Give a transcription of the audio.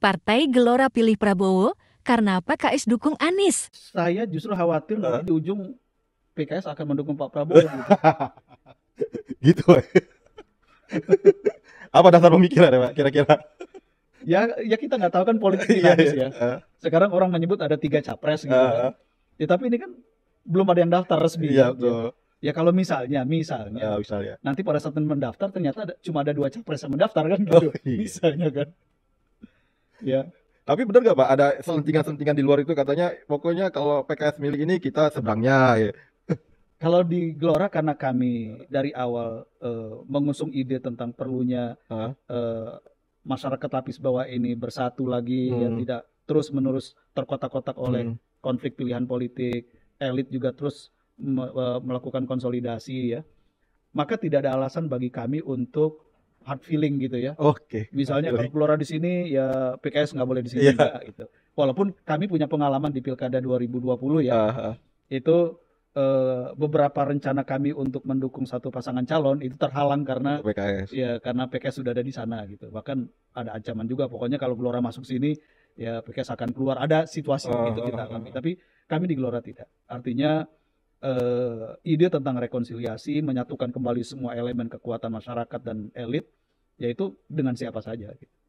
Partai Gelora pilih Prabowo karena PKS dukung Anies. Saya justru khawatir uh. di ujung PKS akan mendukung Pak Prabowo. Gitu. gitu eh. Apa dasar pemikiran ya Pak kira-kira? Ya, ya kita nggak tahu kan politik iya, Anies iya. ya. Sekarang orang menyebut ada tiga capres gitu kan. Ya, tapi ini kan belum ada yang daftar resmi. Iya, kan, ya. betul. Ya kalau misalnya, misalnya, uh, misalnya, nanti pada saat mendaftar ternyata ada, cuma ada dua capres yang mendaftar kan oh, gitu, oh, iya. misalnya kan. Iya. Tapi benar nggak Pak ada selentingan-selentingan di luar itu katanya pokoknya kalau PKS milik ini kita seberangnya ya. Kalau di Gelora karena kami dari awal uh, mengusung ide tentang perlunya uh, masyarakat lapis bawah ini bersatu lagi ya hmm. yang tidak terus menerus terkotak-kotak oleh hmm. konflik pilihan politik, elit juga terus me eh, melakukan konsolidasi ya. Maka tidak ada alasan bagi kami untuk hard feeling gitu ya. Oke. Okay. Misalnya kalau Gelora di sini ya PKS nggak boleh di sini yeah. juga gitu. Walaupun kami punya pengalaman di Pilkada 2020 ya. Uh -huh. Itu uh, beberapa rencana kami untuk mendukung satu pasangan calon itu terhalang karena PKS. Ya, karena PKS sudah ada di sana gitu. Bahkan ada ancaman juga pokoknya kalau Gelora masuk sini ya PKS akan keluar. Ada situasi uh -huh. itu kita alami. Tapi kami di Gelora tidak. Artinya uh, ide tentang rekonsiliasi, menyatukan kembali semua elemen kekuatan masyarakat dan elit, yaitu dengan siapa saja. Gitu.